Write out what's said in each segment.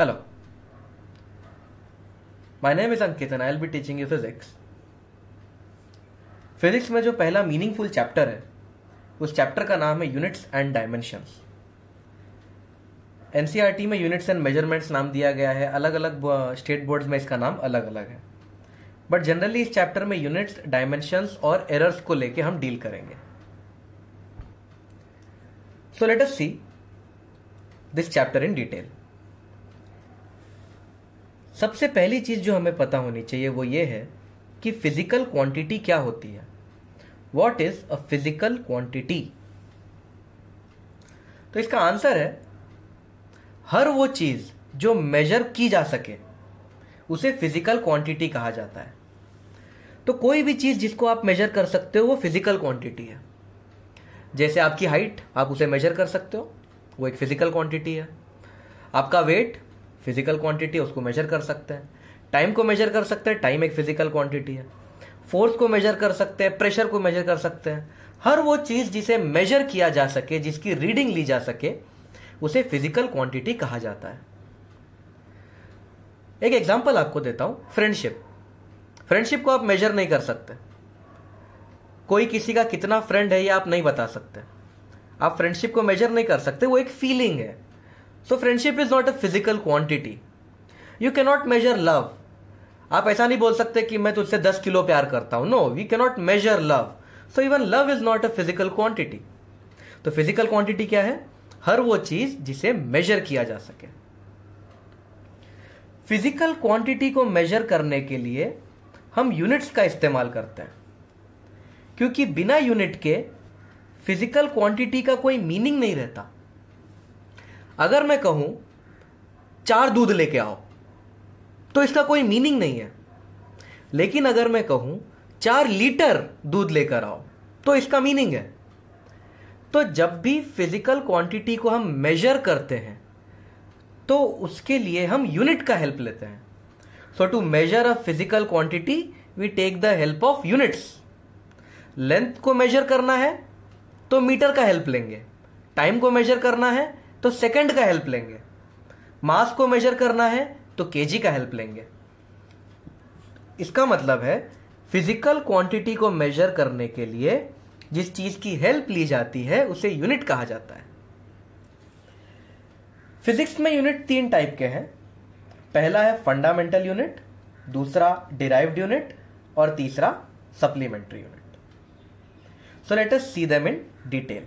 hello My name is Ankit I I'll be teaching you physics physics में जो पहला meaningful chapter है उस चैप्टर का नाम है यूनिट्स एंड डायमेंशंस एनसीईआरटी में यूनिट्स एंड मेजरमेंट्स नाम दिया गया है अलग अलग स्टेट बोर्ड्स में इसका नाम अलग अलग है बट जनरली इस चैप्टर में यूनिट्स डायमेंशंस और एरर्स को लेके हम डील करेंगे so let us see this chapter in detail सबसे पहली चीज़ जो हमें पता होनी चाहिए वो ये है कि फिज़िकल क्वांटिटी क्या होती है what is a physical quantity तो इसका आंसर है हर वो चीज़ जो मेजर की जा सके उसे फिज़िकल क्वांटिटी कहा जाता है तो कोई भी चीज़ जिसको आप मेजर कर सकते हो वो फिज़िकल क्वांटिटी है जैसे आपकी हाइट आप उसे मेजर कर सकते हो वो एक फिज़िकल क्वांटिटी है आपका वेट फिजिकल क्वांटिटी है उसको मेजर कर सकते हैं टाइम को मेजर कर सकते हैं टाइम एक फिजिकल क्वांटिटी है फोर्स को मेजर कर सकते हैं प्रेशर को मेजर कर सकते हैं हर वो चीज़ जिसे मेजर किया जा सके जिसकी रीडिंग ली जा सके उसे फिजिकल क्वांटिटी कहा जाता है एक एग्जाम्पल आपको देता हूं फ्रेंडशिप फ्रेंडशिप को आप मेजर नहीं कर सकते कोई किसी का कितना फ्रेंड है ये आप नहीं बता सकते आप फ्रेंडशिप को मेजर नहीं कर सकते वो एक फीलिंग है so friendship is not a physical quantity you cannot measure love आप ऐसा नहीं बोल सकते कि मैं तुझसे दस किलो प्यार करता हूं no we cannot measure love so even love is not a physical quantity तो फिजिकल क्वांटिटी क्या है हर वो चीज़ जिसे मेजर किया जा सके फिजिकल क्वांटिटी को मेजर करने के लिए हम यूनिट्स का इस्तेमाल करते हैं क्योंकि बिना यूनिट के फिजिकल क्वांटिटी का कोई मीनिंग नहीं रहता अगर मैं कहूं चार दूध लेके आओ तो इसका कोई मीनिंग नहीं है लेकिन अगर मैं कहूं चार लीटर दूध लेकर आओ तो इसका मीनिंग है तो जब भी फिजिकल क्वांटिटी को हम मेजर करते हैं तो उसके लिए हम यूनिट का हेल्प लेते हैं so to measure a physical quantity we take the help of units length को मेजर करना है तो मीटर का हेल्प लेंगे टाइम को मेजर करना है तो सेकंड का हेल्प लेंगे मास को मेजर करना है तो केजी का हेल्प लेंगे इसका मतलब है फिजिकल क्वांटिटी को मेजर करने के लिए जिस चीज की हेल्प ली जाती है उसे यूनिट कहा जाता है फिजिक्स में यूनिट तीन टाइप के हैं पहला है फंडामेंटल यूनिट दूसरा डिराइव्ड यूनिट और तीसरा supplementary unit so let us see them in detail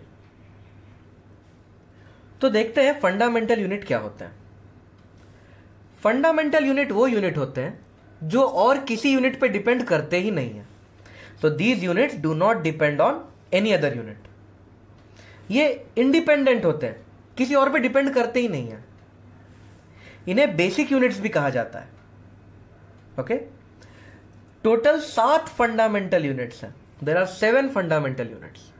तो देखते हैं फंडामेंटल यूनिट क्या होते हैं फंडामेंटल यूनिट वो यूनिट होते हैं जो और किसी यूनिट पे डिपेंड करते ही नहीं है तो these units do not depend on any other unit ये इंडिपेंडेंट होते हैं किसी और पे डिपेंड करते ही नहीं है इन्हें बेसिक यूनिट्स भी कहा जाता है ओके टोटल सात फंडामेंटल यूनिट्स हैं there are seven fundamental units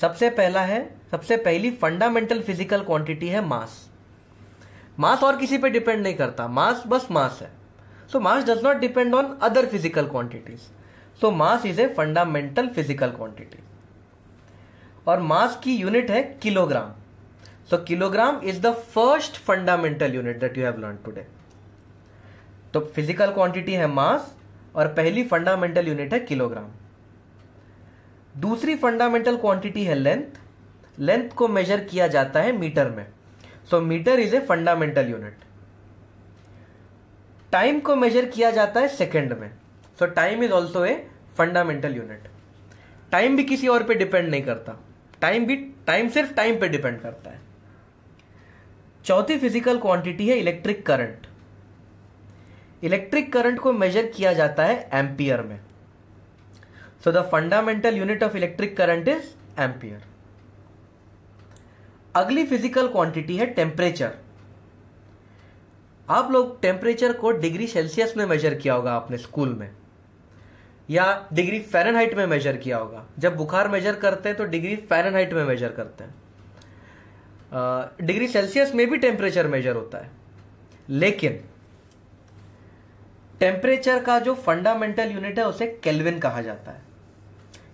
सबसे पहला है सबसे पहली फंडामेंटल फिजिकल क्वांटिटी है मास मास और किसी पे डिपेंड नहीं करता मास बस मास है so mass does not depend on other physical quantities so mass is a fundamental physical quantity और मास की यूनिट है kilogram so kilogram is the first fundamental unit that you have learn today तो physical quantity है mass और पहली fundamental unit है kilogram दूसरी fundamental quantity है लेंथ लेंथ को मेजर किया जाता है मीटर में so metre is a fundamental unit time को मेजर किया जाता है सेकेंड में so time is also a fundamental unit time भी किसी और पे डिपेंड नहीं करता टाइम भी टाइम सिर्फ टाइम पे डिपेंड करता है चौथी फिजिकल क्वांटिटी है इलेक्ट्रिक करंट इलेक्ट्रिक करंट को मेजर किया जाता है एम्पियर में So the fundamental unit of electric current is ampere अगली फिजिकल क्वांटिटी है टेम्परेचर आप लोग टेम्परेचर को डिग्री सेल्सियस में मेजर किया होगा आपने स्कूल में या डिग्री फ़ारेनहाइट में मेजर किया होगा जब बुखार मेजर करते हैं तो डिग्री फ़ारेनहाइट में मेजर करते हैं डिग्री सेल्सियस में भी टेम्परेचर मेजर होता है लेकिन टेम्परेचर का जो फंडामेंटल यूनिट है उसे केल्विन कहा जाता है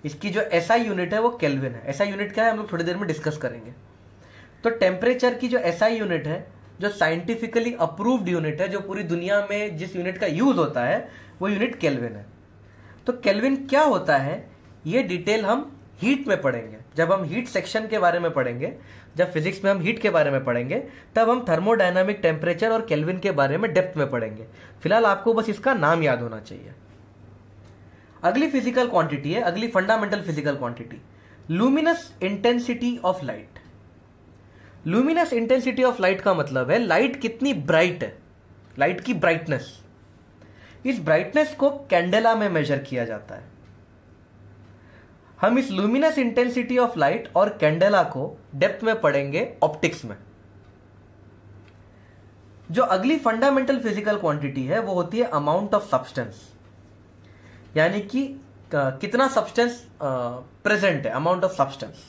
इसकी जो ऐसा यूनिट है वो केल्विन है ऐसा यूनिट क्या है हम लोग थोड़ी देर में डिस्कस करेंगे तो टेम्परेचर की जो ऐसा यूनिट है जो साइंटिफिकली अप्रूव्ड यूनिट है जो पूरी दुनिया में जिस यूनिट का यूज होता है वो यूनिट केल्विन है तो केल्विन क्या होता है ये डिटेल हम हीट में पढ़ेंगे जब हम हीट सेक्शन के बारे में पढ़ेंगे जब फिजिक्स में हम हीट के बारे में पढ़ेंगे तब हम थर्मोडाइनामिक टेम्परेचर और केल्विन के बारे में डेप्थ में पढ़ेंगे फिलहाल आपको बस इसका नाम याद होना चाहिए अगली फिजिकल क्वांटिटी है अगली fundamental physical quantity luminous intensity of light luminous intensity of light का मतलब है लाइट कितनी ब्राइट है लाइट की ब्राइटनेस इस ब्राइटनेस को कैंडेला में मेजर किया जाता है हम इस लूमिनस इंटेंसिटी ऑफ लाइट और कैंडेला को डेप्थ में पढ़ेंगे ऑप्टिक्स में जो अगली फंडामेंटल फिजिकल क्वांटिटी है वो होती है अमाउंट ऑफ सब्सटेंस यानी कि कितना सब्सटेंस प्रेजेंट है अमाउंट ऑफ सब्सटेंस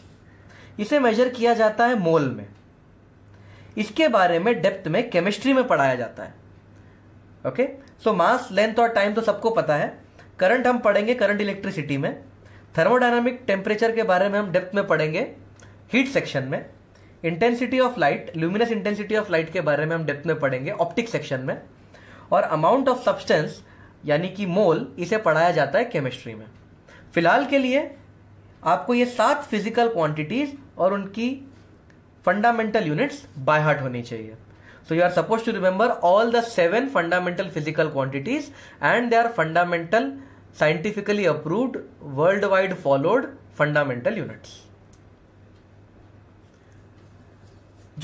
इसे मेजर किया जाता है मोल में इसके बारे में डेप्थ में केमिस्ट्री में पढ़ाया जाता है ओके सो मास लेंथ और टाइम तो सबको पता है करंट हम पढ़ेंगे करंट इलेक्ट्रिसिटी में थर्मोडायनामिक टेम्परेचर के बारे में हम डेप्थ में पढ़ेंगे हीट सेक्शन में intensity of light luminous intensity of light के बारे में हम डेप्थ में पढ़ेंगे ऑप्टिक सेक्शन में और अमाउंट ऑफ सब्सटेंस यानी कि मोल इसे पढ़ाया जाता है केमिस्ट्री में फिलहाल के लिए आपको ये सात फिजिकल क्वांटिटीज और उनकी फंडामेंटल यूनिट्स बाय हार्ट होनी चाहिए so you are suppose to remember all the seven fundamental physical quantities and they are fundamental scientifically approved world wide followed fundamental units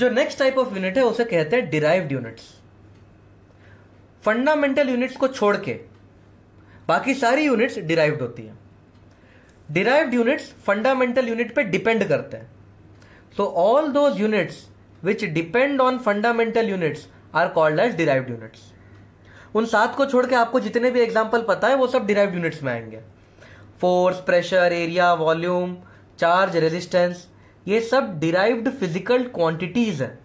जो नेक्स्ट टाइप ऑफ यूनिट है उसे कहते हैं derived units fundamental units को छोड़ के बाकी सारी यूनिट्स डिराइव्ड होती है डिराइव्ड यूनिट्स फंडामेंटल यूनिट पे डिपेंड करते हैं so all those units which depend on fundamental units are called as derived units उन सात को छोड़ के आपको जितने भी एग्जाम्पल पता है वो सब डिराइव यूनिट्स में आएंगे force pressure area volume charge resistance ये सब डिराइव्ड फिजिकल क्वांटिटीज है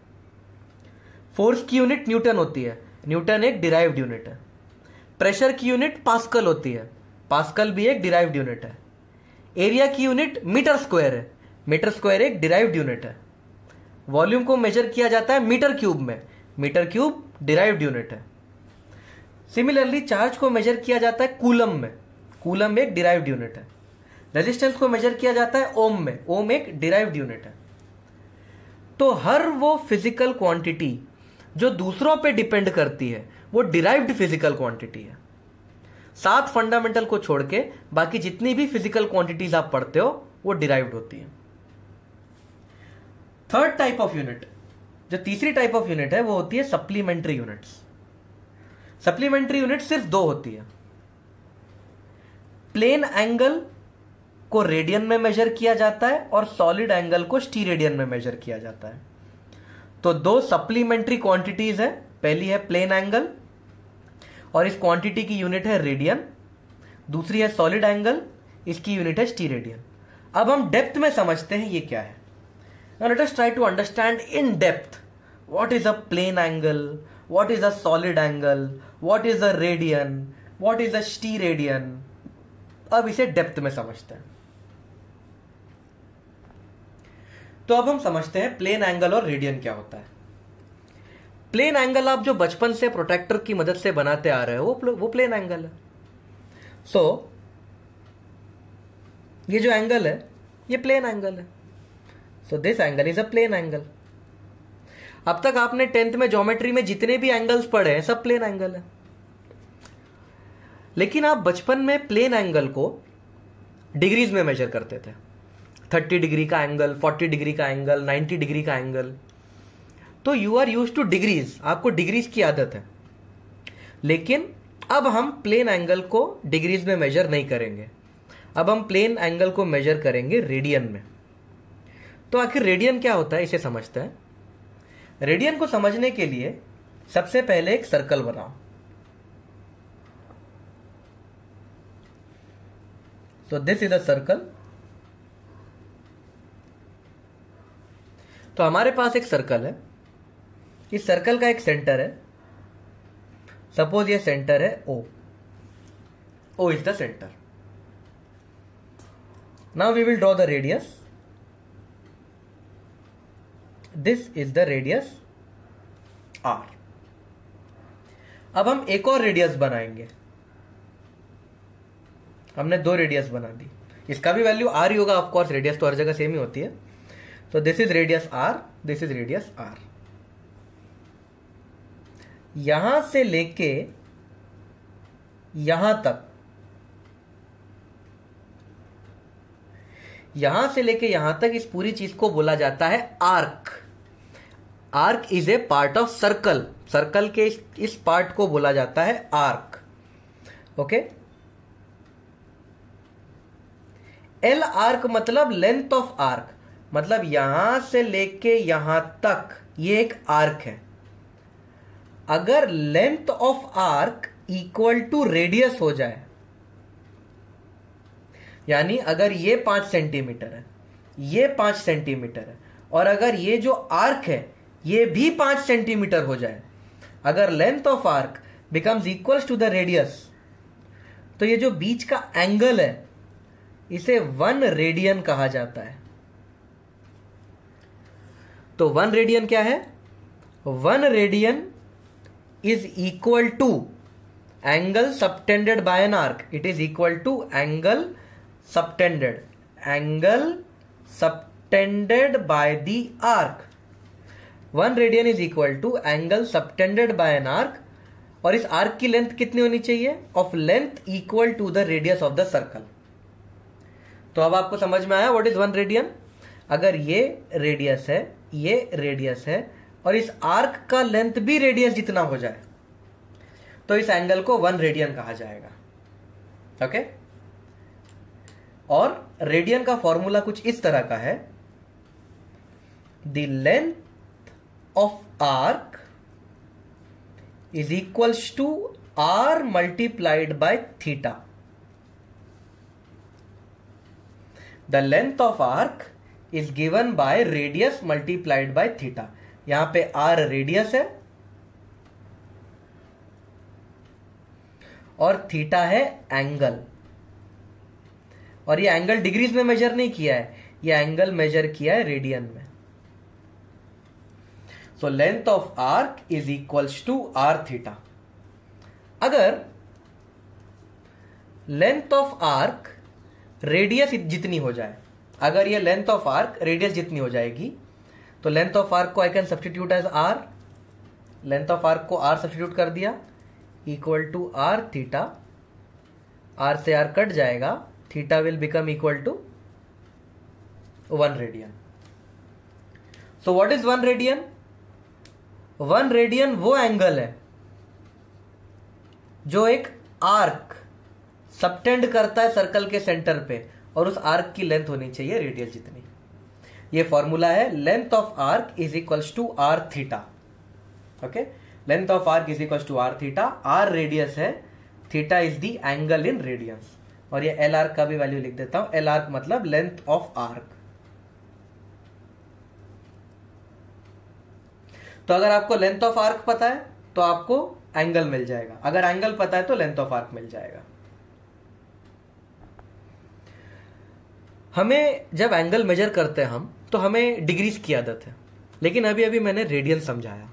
फोर्स की यूनिट न्यूटन होती है न्यूटन एक डिराइव्ड यूनिट है प्रेशर की यूनिट पास्कल होती है पास्कल भी एक डिराइव्ड यूनिट है एरिया की यूनिट मीटर स्क्वायर है मीटर स्क्वायर एक डिराइव्ड यूनिट है वॉल्यूम को मेजर किया जाता है मीटर क्यूब में मीटर क्यूब डिराइव्ड यूनिट है सिमिलरली चार्ज को मेजर किया जाता है कूलम में कूलम एक डिराइव्ड यूनिट है रेजिस्टेंस को मेजर किया जाता है ओम में ओम एक डिराइव्ड यूनिट है तो हर वो फिजिकल क्वांटिटी जो दूसरों पे डिपेंड करती है वो डिराइव्ड फिजिकल क्वांटिटी है सात फंडामेंटल को छोड़ के बाकी जितनी भी फिजिकल क्वांटिटीज आप पढ़ते हो वो डिराइव्ड होती है थर्ड टाइप ऑफ यूनिट जो तीसरी टाइप ऑफ यूनिट है वो होती है सप्लीमेंट्री यूनिट्स सप्लीमेंट्री यूनिट सिर्फ दो होती है प्लेन एंगल को रेडियन में मेजर किया जाता है और सॉलिड एंगल को स्टी रेडियन में मेजर किया जाता है तो दो सप्लीमेंट्री क्वांटिटीज है पहली है प्लेन एंगल और इस क्वांटिटी की यूनिट है रेडियन दूसरी है सॉलिड एंगल इसकी यूनिट है स्टी रेडियन अब हम डेप्थ में समझते हैं ये क्या है now let us try to understand in what is a a plane is what is a solid angle what is a radian what is a अब इसे डेप्थ में समझते हैं तो अब हम समझते हैं प्लेन एंगल और रेडियन क्या होता है प्लेन एंगल आप जो बचपन से प्रोटेक्टर की मदद से बनाते आ रहे हो वो वो प्लेन एंगल है सो so, ये जो एंगल है ये प्लेन एंगल है so this angle is a plane angle अब तक आपने टेंथ में ज्योमेट्री में जितने भी एंगल्स पढ़े हैं सब प्लेन एंगल है लेकिन आप बचपन में प्लेन एंगल को डिग्रीज में मेजर करते थे थर्टी डिग्री का एंगल फोर्टी डिग्री का एंगल नाइन्टी डिग्री का एंगल तो you are used to degrees आपको डिग्रीज की आदत है लेकिन अब हम प्लेन एंगल को डिग्रीज में मेजर नहीं करेंगे अब हम प्लेन एंगल को मेजर करेंगे रेडियन में तो आखिर रेडियन क्या होता है इसे समझते हैं रेडियन को समझने के लिए सबसे पहले एक सर्कल बनाओ so this is a circle तो हमारे पास एक सर्कल है इस सर्कल का एक सेंटर है सपोज ये सेंटर है O O is the centre now we will draw the radius this is the radius R अब हम एक और रेडियस बनाएंगे हमने दो रेडियस बना दी इसका भी वैल्यू आर ही होगा ऑफकोर्स रेडियस तो हर जगह सेम ही होती है so this is radius r this is radius r यहां से लेके यहां तक यहां से लेके यहां तक इस पूरी चीज को बोला जाता है arc arc is a part of circle circle के इस, इस पार्ट को बोला जाता है आर्क ओके एल आर्क मतलब लेंथ ऑफ आर्क मतलब यहां से लेके यहां तक ये एक आर्क है अगर length of arc equal to radius हो जाए यानी अगर ये पांच सेंटीमीटर है ये पांच सेंटीमीटर है और अगर ये जो आर्क है ये भी पांच सेंटीमीटर हो जाए अगर length of arc becomes equal to the radius तो ये जो बीच का एंगल है इसे वन रेडियन कहा जाता है तो वन रेडियन क्या है one radian is equal to angle subtended by an arc it is equal to angle subtended angle subtended by the arc one radian is equal to angle subtended by an arc और इस arc की length कितनी होनी चाहिए of length equal to the radius of the circle तो अब आपको समझ में आया व्हाट इज वन रेडियन अगर ये रेडियस है ये रेडियस है और इस आर्क का लेंथ भी रेडियस जितना हो जाए तो इस एंगल को वन रेडियन कहा जाएगा ओके और रेडियन का फॉर्मूला कुछ इस तरह का है the length of arc is equals to R multiplied by theta the length of arc is given by radius multiplied by theta यहां पे आर रेडियस है और थीटा है एंगल और ये एंगल डिग्रीज में मेजर नहीं किया है ये एंगल मेजर किया है रेडियन में so length of arc is equals to R theta अगर लेंथ ऑफ आर्क रेडियस जितनी हो जाए अगर ये लेंथ ऑफ आर्क रेडियस जितनी हो जाएगी तो लेंथ ऑफ आर्क को I can substitute as R length of arc को आर सब्सटीट्यूट कर दिया equal to R theta R से आर कट जाएगा theta will become equal to one radian so what is one radian one radian वो angle है जो एक arc subtend करता है सर्कल के सेंटर पे और उस आर्क की लेंथ होनी चाहिए रेडियल जितनी ये फॉर्मूला है length of arc is equals to R theta okay length of arc is equal to R theta R radius है theta is the angle in radians और ये एल आर्क का भी वैल्यू लिख देता हूं एल आर्क मतलब लेंथ ऑफ आर्क तो अगर आपको लेंथ ऑफ आर्क पता है तो आपको एंगल मिल जाएगा अगर एंगल पता है तो लेंथ ऑफ आर्क मिल जाएगा हमें जब एंगल मेजर करते हैं हम तो हमें डिग्रीज की आदत है लेकिन अभी अभी मैंने रेडियन समझाया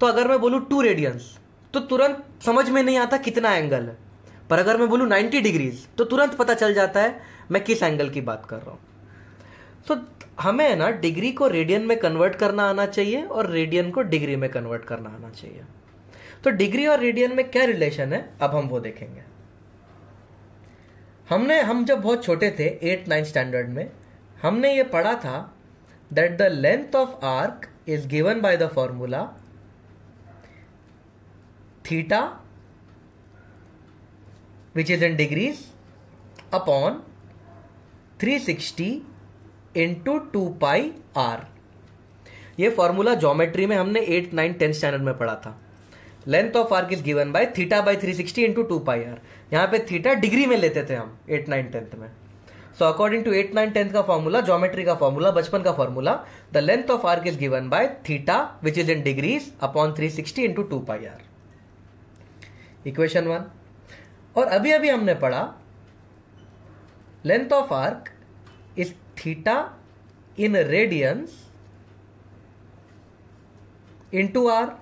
तो अगर मैं बोलूँ टू रेडियंस तो तुरंत समझ में नहीं आता कितना एंगल है पर अगर मैं बोलूँ नाइन्टी डिग्रीज तो तुरंत पता चल जाता है मैं किस एंगल की बात कर रहा हूँ तो हमें है ना डिग्री को रेडियन में कन्वर्ट करना आना चाहिए और रेडियन को डिग्री में कन्वर्ट करना आना चाहिए तो डिग्री और रेडियन में क्या रिलेशन है अब हम वो देखेंगे हमने हम जब बहुत छोटे थे एट नाइन्थ स्टैंडर्ड में हमने ये पढ़ा था that the length of arc is given by the formula theta which is in degrees upon 360 into two pi R ये फॉर्मूला ज्योमेट्री में हमने एट नाइन टेंथ स्टैंडर्ड में पढ़ा था length of arc is given by theta by 360 sixty into two pi R यहाँ पे theta degree में लेते थे हम एट नाइन टेंथ में so according to eight nine tenth का फॉर्मूला ज्योमेट्री का फॉर्मूला बचपन का formula the length of arc is given by theta which is in degrees upon three sixty into two pi R equation one और अभी अभी हमने पढ़ा length of arc is theta in radians into R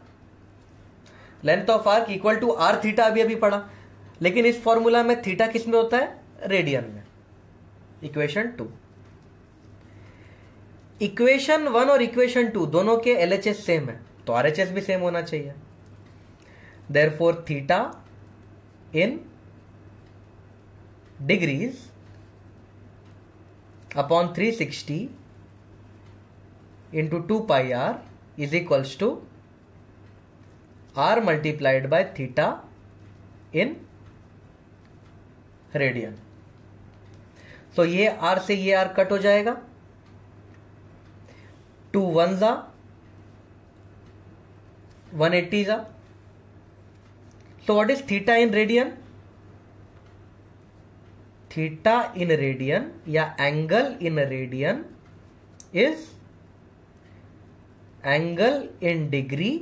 length of arc equal to R theta अभी अभी पढ़ा लेकिन इस फॉर्मूला में थीटा किस में होता है रेडियन में इक्वेशन टू इक्वेशन वन और इक्वेशन टू दोनों के एल एच एस सेम है तो आर एच एस भी सेम होना चाहिए therefore theta in degrees upon three sixty into two pi R is equals to R multiplied by theta in radian so ये R से ये R cut हो जाएगा टू वन जा one eighty जा so what is theta in radian theta in radian या angle in radian is angle in degree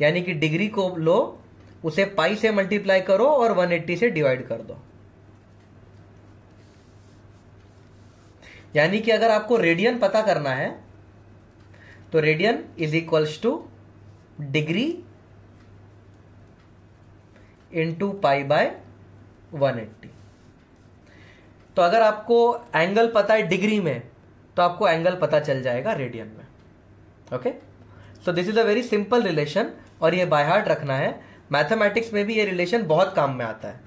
यानी कि डिग्री को लो उसे पाई से मल्टीप्लाई करो और 180 से डिवाइड कर दो यानी कि अगर आपको रेडियन पता करना है तो radian is equals to degree to pi by 180 तो अगर आपको एंगल पता है डिग्री में तो आपको एंगल पता चल जाएगा रेडियन में okay so this is a very simple relation और ये बाय हार्ट रखना है मैथमेटिक्स में भी ये रिलेशन बहुत काम में आता है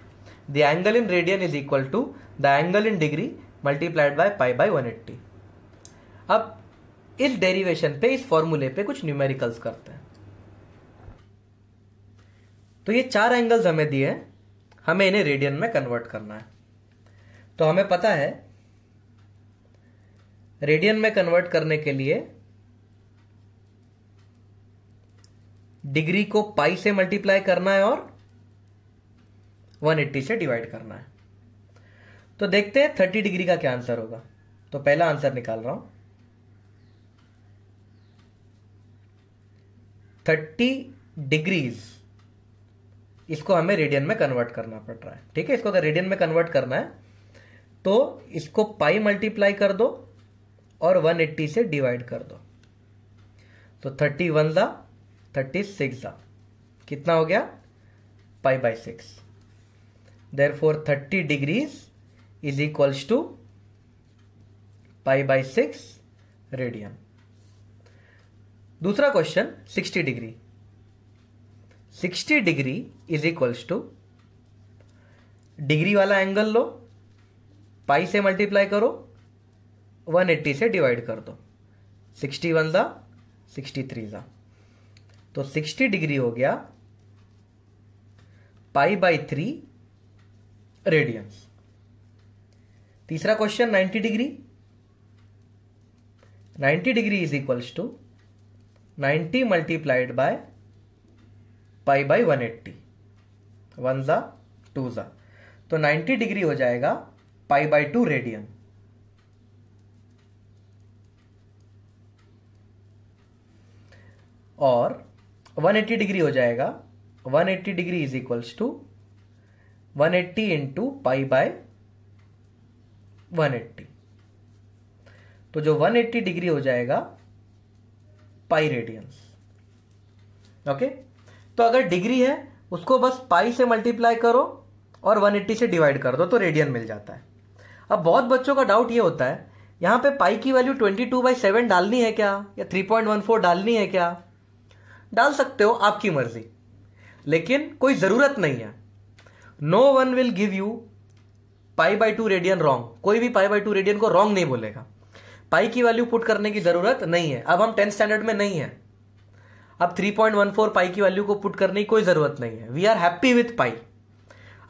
the angle in radian is equal to the angle in degree multiplied by pi by 180 अब इस डेरिवेशन पे इस फॉर्मूले पे कुछ न्यूमेरिकल्स करते हैं तो ये चार एंगल्स हमें दिए हमें इन्हें रेडियन में कन्वर्ट करना है तो हमें पता है रेडियन में कन्वर्ट करने के लिए डिग्री को पाई से मल्टीप्लाई करना है और 180 से डिवाइड करना है तो देखते हैं थर्टी डिग्री का क्या आंसर होगा तो पहला आंसर निकाल रहा हूं थर्टी डिग्रीज इसको हमें रेडियन में कन्वर्ट करना पड़ रहा है ठीक है इसको अगर रेडियन में कन्वर्ट करना है तो इसको पाई मल्टीप्लाई कर दो और 180 से डिवाइड कर दो तो थर्टी वन दा थर्टी सिक्स कितना हो गया pi by six therefore thirty degrees is equals to pi by six radian दूसरा question sixty degree sixty degree is equals to degree वाला एंगल लो पाई से मल्टीप्लाई करो 180 से डिवाइड कर दो 60 वन ज़ा सिक्सटी थ्री ज़ा तो 60 डिग्री हो गया पाई बाई थ्री रेडियंस तीसरा question ninety degree ninety degree is equals to ninety multiplied by pi by one eighty one ज़ा टू ज़ा तो नाइन्टी डिग्री हो जाएगा पाई बाय टू रेडियन और 180 डिग्री हो जाएगा 180 degree is equals to 180 eighty into pi by 180 तो जो 180 डिग्री हो जाएगा पाई रेडियंस ओके तो अगर डिग्री है उसको बस पाई से मल्टीप्लाई करो और 180 से डिवाइड कर दो तो रेडियन मिल जाता है अब बहुत बच्चों का डाउट ये होता है यहां पे पाई की वैल्यू 22 टू बाई सेवन डालनी है क्या या 3.14 डालनी है क्या डाल सकते हो आपकी मर्जी लेकिन कोई ज़रूरत नहीं है no one will give you pi by two radian wrong कोई भी पाई बाई टू रेडियन को रॉन्ग नहीं बोलेगा पाई की वैल्यू पुट करने की जरूरत नहीं है अब हम टेंथ स्टैंडर्ड में नहीं है अब 3.14 पाई की वैल्यू को पुट करने की कोई जरूरत नहीं है we are happy with pi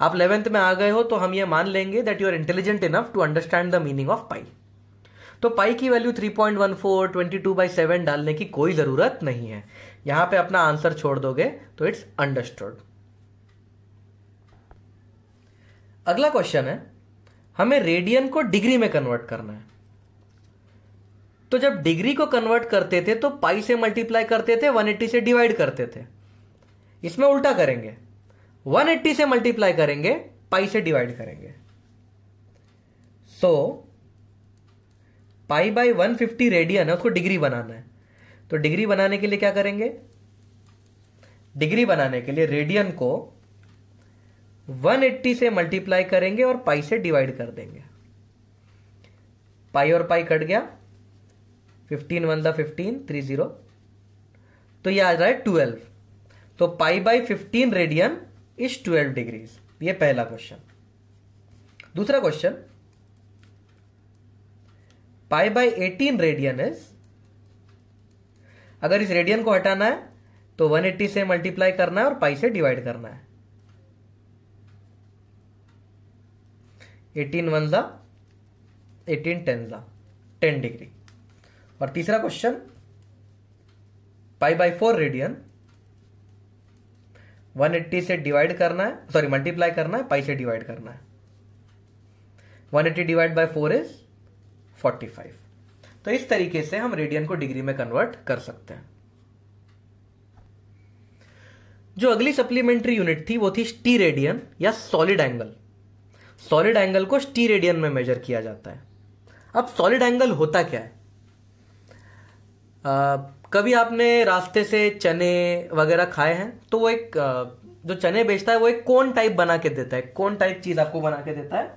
आप इलेवेंथ में आ गए हो तो हम ये मान लेंगे that you are intelligent enough to understand the meaning of pi तो पाई की वैल्यू 3.14 22 बाई सेवन डालने की कोई ज़रूरत नहीं है यहां पे अपना आंसर छोड़ दोगे तो इट्स अंडरस्टूड अगला क्वेश्चन है हमें रेडियन को डिग्री में कन्वर्ट करना है तो जब डिग्री को कन्वर्ट करते थे तो पाई से मल्टीप्लाई करते थे 180 से डिवाइड करते थे इसमें उल्टा करेंगे 180 से मल्टीप्लाई करेंगे पाई से डिवाइड करेंगे सो पाई बाई 150 रेडियन है उसको डिग्री बनाना है तो डिग्री बनाने के लिए क्या करेंगे डिग्री बनाने के लिए रेडियन को 180 से मल्टीप्लाई करेंगे और पाई से डिवाइड कर देंगे पाई और पाई कट गया 15 वन द फिफ्टीन थ्री जीरो तो ये आ रहा है 12 तो pi by 15 radian is 12 degrees ये पहला क्वेश्चन दूसरा question pi by 18 radian is अगर इस रेडियन को हटाना है तो 180 से मल्टीप्लाई करना है और पाई से डिवाइड करना है एटीन वन ज़ा एटीन टेन ज़ा टेन डिग्री और तीसरा question pi by four radian 180 से डिवाइड करना है सॉरी मल्टीप्लाई करना है पाई से डिवाइड करना है 180 डिवाइड बाई फोर इज 45 तो इस तरीके से हम रेडियन को डिग्री में कन्वर्ट कर सकते हैं जो अगली सप्लीमेंट्री यूनिट थी वो थी टी रेडियन या सॉलिड एंगल सॉलिड एंगल को स्टी रेडियन में मेजर किया जाता है अब सॉलिड एंगल होता क्या है आ, कभी आपने रास्ते से चने वगैरह खाए हैं तो वो एक जो चने बेचता है वो एक कोन टाइप बना के देता है कोन टाइप चीज आपको बना के देता है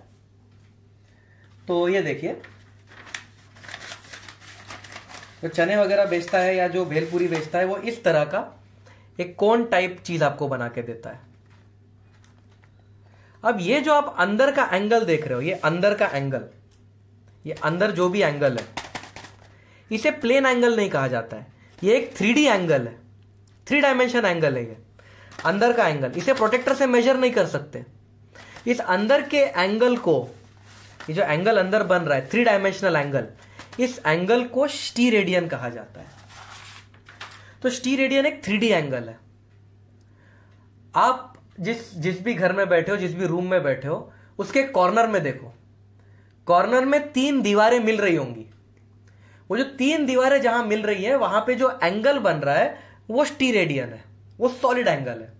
तो ये देखिए जो चने वगैरह बेचता है या जो भेलपूरी बेचता है वो इस तरह का एक कोन टाइप चीज आपको बना के देता है अब ये जो आप अंदर का एंगल देख रहे हो ये अंदर का एंगल ये अंदर जो भी एंगल है इसे प्लेन एंगल नहीं कहा जाता है ये एक थ्री एंगल है थ्री डायमेंशन एंगल है ये अंदर का एंगल इसे प्रोटेक्टर से मेजर नहीं कर सकते इस अंदर के एंगल को ये जो एंगल अंदर बन रहा है थ्री डायमेंशनल एंगल इस एंगल को स्टी रेडियन कहा जाता है तो स्टी रेडियन एक थ्री एंगल है आप जिस जिस भी घर में बैठे हो जिस भी रूम में बैठे हो उसके कॉर्नर में देखो कॉर्नर में तीन दीवारें मिल रही होंगी वो जो तीन दीवारें जहां मिल रही है वहां पे जो एंगल बन रहा है वो स्टी रेडियन है वो सॉलिड एंगल है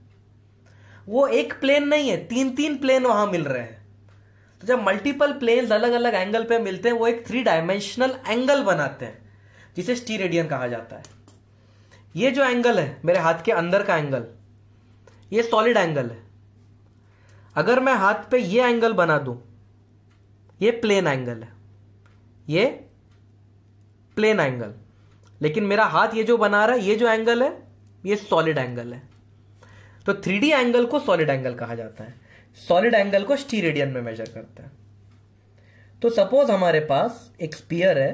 वो एक प्लेन नहीं है तीन तीन प्लेन वहां मिल रहे हैं तो जब मल्टीपल प्लेन अलग अलग एंगल पे मिलते हैं वो एक थ्री डायमेंशनल एंगल बनाते हैं जिसे स्टी रेडियन कहा जाता है ये जो एंगल है मेरे हाथ के अंदर का एंगल ये सॉलिड एंगल है अगर मैं हाथ पे ये एंगल बना दूं ये प्लेन एंगल है ये प्लेन एंगल लेकिन मेरा हाथ ये जो बना रहा है ये जो एंगल है ये सॉलिड एंगल है तो थ्री एंगल को सॉलिड एंगल कहा जाता है सॉलिड एंगल को स्टीरेडियन में मेजर करते हैं तो सपोज हमारे पास एक स्पीयर है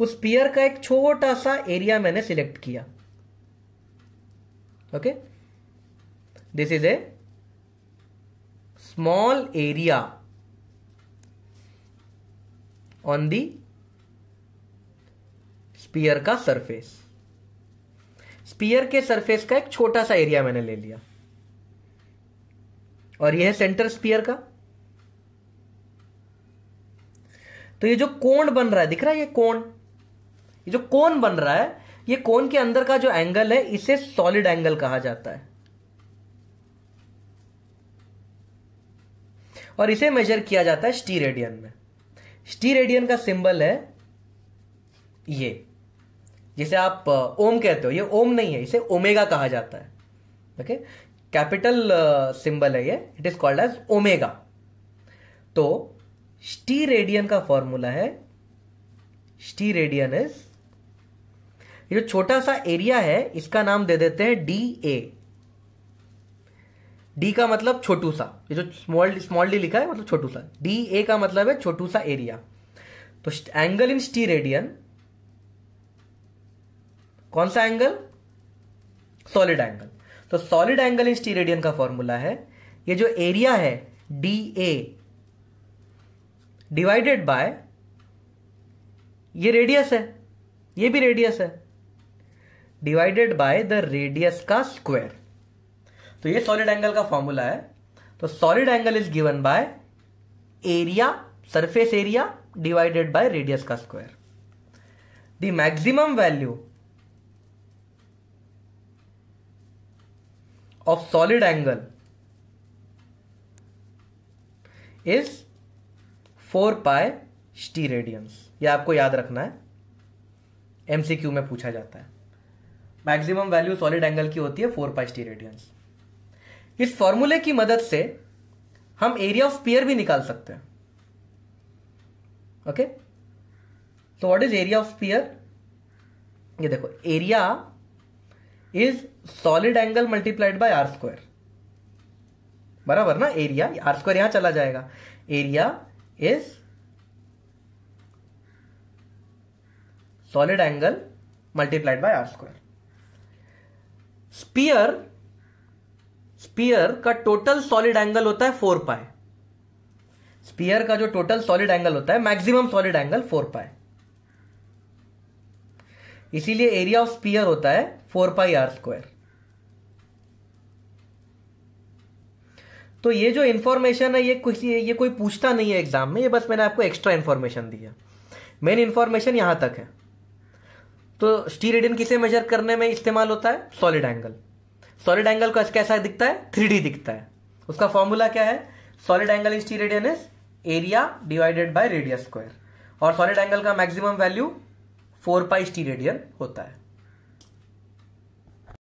उस स्पीयर का एक छोटा सा एरिया मैंने सिलेक्ट किया okay this is a small area on the sphere ka surface sphere ke surface ka ek chhota sa area maine le liya और यह है सेंटर स्पीयर का तो ये जो कोण बन रहा है दिख रहा है ये कोण ये जो कोण बन रहा है ये कोन के अंदर का जो एंगल है इसे सॉलिड एंगल कहा जाता है और इसे मेजर किया जाता है स्टी रेडियन में स्टी रेडियन का सिंबल है ये जिसे आप ओम कहते हो ये ओम नहीं है इसे ओमेगा कहा जाता है ओके कैपिटल सिंबल है ये it is called as omega तो स्टी रेडियन का फॉर्मूला है स्टी रेडियन इज ये जो छोटा सा एरिया है इसका नाम दे देते हैं डी ए डी का मतलब छोटू सा ये जो स्मॉल स्मॉल डी लिखा है मतलब छोटू सा डी ए का मतलब है छोटू सा एरिया तो एंगल इन स्टी रेडियन कौन सा एंगल सॉलिड एंगल तो solid angle in steradian का फॉर्मूला है ये जो एरिया है डी ए डिवाइडेड बाय ये रेडियस है ये भी रेडियस है डिवाइडेड बाय द रेडियस का स्क्वायर तो ये सॉलिड एंगल का फॉर्मूला है तो solid angle is given by area surface area divided by radius का square the maximum value of solid angle is four pi स्टी रेडियंस ये आपको याद रखना है एमसीक्यू में पूछा जाता है मैक्सिमम वैल्यू सॉलिड एंगल की होती है फोर पाई टी रेडियंस इस फॉर्मूले की मदद से हम एरिया ऑफ स्पीयर भी निकाल सकते हैं ओके तो what is area of sphere ये देखो area is solid angle multiplied by R square बराबर ना एरिया आर स्क्वायर यहां चला जाएगा area is solid angle multiplied by R square sphere sphere का टोटल सॉलिड एंगल होता है फोर पाए स्पीयर का जो टोटल सॉलिड एंगल होता है maximum solid angle four pi इसीलिए एरिया ऑफ स्पीयर होता है फोर पाई आर स्क्वायर तो ये जो इंफॉर्मेशन है ये कुछ ये कोई पूछता नहीं है एग्जाम में ये बस मैंने आपको एक्स्ट्रा इंफॉर्मेशन दिया मेन इंफॉर्मेशन यहां तक है तो स्टी रेडियन किसे मेजर करने में इस्तेमाल होता है सॉलिड एंगल सॉलिड एंगल का कैसा दिखता है थ्री दिखता है उसका फॉर्मूला क्या है solid angle in radian is area divided by radius square और सॉलिड एंगल का maximum value four pi radian होता है